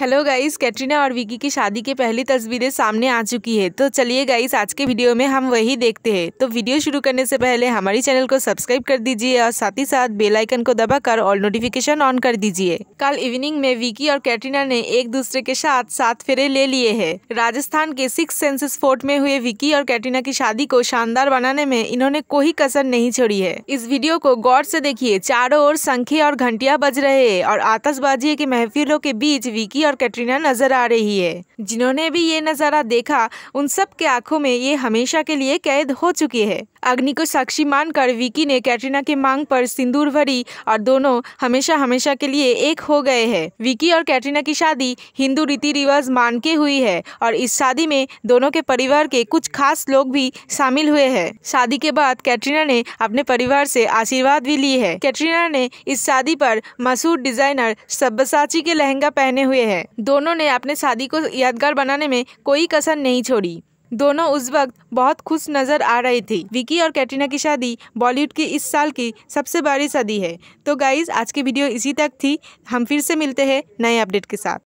hello guys Katrina और विकी की शादी के पहली तस्वीरें सामने आ चुकी है तो चलिए गाइस आज के वीडियो में हम वही देखते हैं तो वीडियो शुरू करने से पहले हमारी चैनल को सब्सक्राइब कर दीजिए और साथ ही साथ बेल आइकन को दबाकर ऑल नोटिफिकेशन ऑन कर दीजिए कल इवनिंग में विकी और कैटरीना ने एक दूसरे के साथ सात फेरे ले लिए है राजस्थान के सिक्स सेंसेस फोर्ट में हुए विकी और कैटरीना की शादी को शानदार बनाने में इन्होंने कोई कसर नहीं छोड़ी है इस वीडियो को गौर से देखिए चारों ओर संखे और घंटिया बज रहे है और आतशबाजी के महफिलों के बीच विकी और कैटरीना नजर आ रही है जिन्होंने भी ये नज़ारा देखा उन सब के आंखों में ये हमेशा के लिए कैद हो चुकी है अग्नि को साक्षी मानकर विकी ने कैटरीना के मांग पर सिंदूर भरी और दोनों हमेशा हमेशा के लिए एक हो गए हैं विकी और कैटरीना की शादी हिंदू रीति रिवाज मान के हुई है और इस शादी में दोनों के परिवार के कुछ खास लोग भी शामिल हुए हैं शादी के बाद कैटरीना ने अपने परिवार से आशीर्वाद भी ली है कैटरीना ने इस शादी पर मशहूर डिजाइनर सब्बसाची के लहंगा पहने हुए है है दोनों ने अपने शादी को यादगार बनाने में कोई कसर नहीं छोड़ी दोनों उस वक्त बहुत खुश नजर आ रही थी विकी और कैटरीना की शादी बॉलीवुड की इस साल की सबसे बड़ी शादी है तो गाइज आज की वीडियो इसी तक थी हम फिर से मिलते हैं नए अपडेट के साथ